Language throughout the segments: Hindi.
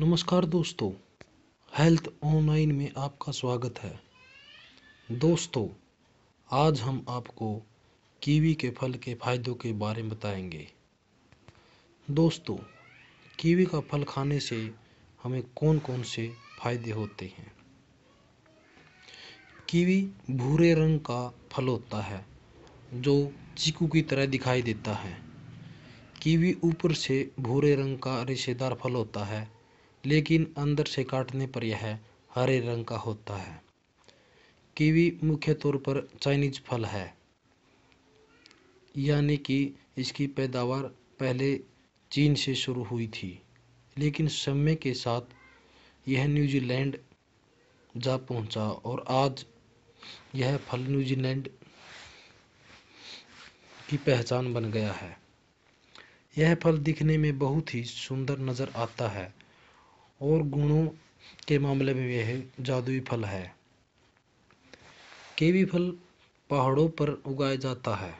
नमस्कार दोस्तों हेल्थ ऑनलाइन में आपका स्वागत है दोस्तों आज हम आपको कीवी के फल के फायदों के बारे में बताएंगे दोस्तों कीवी का फल खाने से हमें कौन कौन से फायदे होते हैं कीवी भूरे रंग का फल होता है जो चीकू की तरह दिखाई देता है कीवी ऊपर से भूरे रंग का रेशेदार फल होता है लेकिन अंदर से काटने पर यह हरे रंग का होता है कीवी मुख्य तौर पर चाइनीज फल है यानी कि इसकी पैदावार पहले चीन से शुरू हुई थी लेकिन समय के साथ यह न्यूजीलैंड जा पहुंचा और आज यह फल न्यूजीलैंड की पहचान बन गया है यह फल दिखने में बहुत ही सुंदर नज़र आता है और गुणों के मामले में यह जादुई फल है केवी फल पहाड़ों पर उगाया जाता है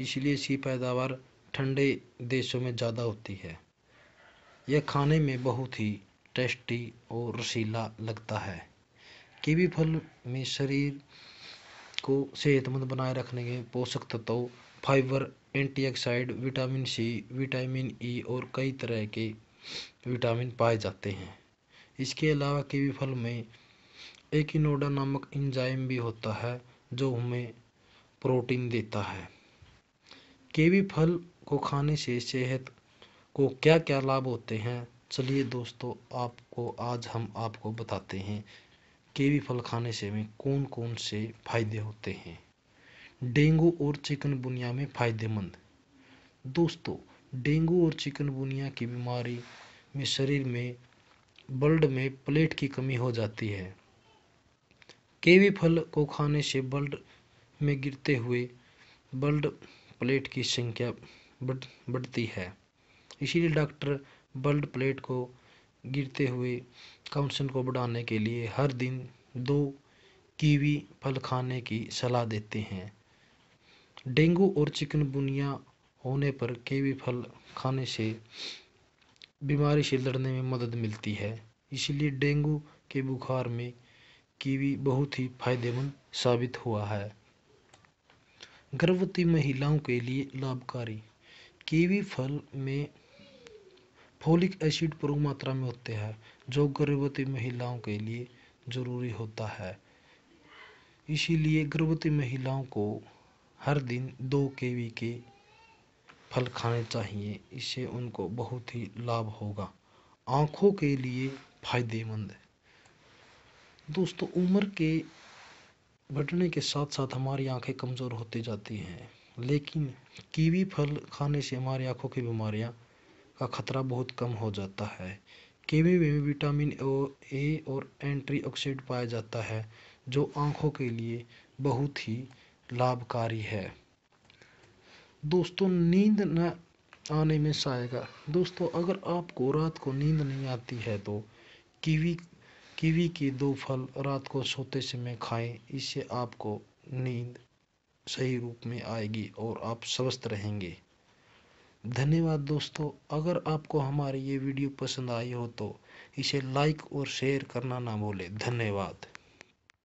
इसलिए इसकी पैदावार ठंडे देशों में ज़्यादा होती है यह खाने में बहुत ही टेस्टी और रसीला लगता है केवी फल में शरीर को सेहतमंद बनाए रखने के पोषक तत्व fibre antioxidant vitamin C vitamin E और कई तरह के विटामिन पाए जाते हैं इसके अलावा कीवी फल में एकिनोडा नामक इंजाइम भी होता है जो हमें प्रोटीन देता है कीवी फल को खाने से सेहत को क्या क्या लाभ होते हैं चलिए दोस्तों आपको आज हम आपको बताते हैं कीवी फल खाने से हमें कौन कौन से फायदे होते हैं डेंगू और चिकनगुनिया में फायदेमंद दोस्तों डेंगू और चिकनगुनिया की बीमारी में शरीर में ब्लड में प्लेट की कमी हो जाती है केवी फल को खाने से ब्लड में गिरते हुए ब्लड प्लेट की संख्या बढ़ बढ़ती है इसीलिए डॉक्टर ब्लड प्लेट को गिरते हुए काउंसन को बढ़ाने के लिए हर दिन दो कीवी फल खाने की सलाह देते हैं डेंगू और चिकनगुनिया होने पर कीवी फल खाने से बीमारी से लड़ने में मदद मिलती है इसलिए डेंगू के बुखार में कीवी बहुत ही फायदेमंद साबित हुआ है गर्भवती महिलाओं के लिए लाभकारी कीवी फल में फोलिक एसिड प्रो मात्रा में होते हैं जो गर्भवती महिलाओं के लिए ज़रूरी होता है इसीलिए गर्भवती महिलाओं को हर दिन दो केवी के फल खाने चाहिए इससे उनको बहुत ही लाभ होगा आँखों के लिए फायदेमंद है दोस्तों उम्र के बढ़ने के साथ साथ हमारी आंखें कमज़ोर होती जाती हैं लेकिन कीवी फल खाने से हमारी आंखों की बीमारियां का खतरा बहुत कम हो जाता है कीवी में विटामिन ओ ए और ऑक्सीड पाया जाता है जो आंखों के लिए बहुत ही लाभकारी है दोस्तों नींद न आने में सहायक दोस्तों अगर आपको रात को नींद नहीं आती है तो कीवी कीवी के दो फल रात को सोते समय खाएं इससे आपको नींद सही रूप में आएगी और आप स्वस्थ रहेंगे धन्यवाद दोस्तों अगर आपको हमारी ये वीडियो पसंद आई हो तो इसे लाइक और शेयर करना ना भूलें धन्यवाद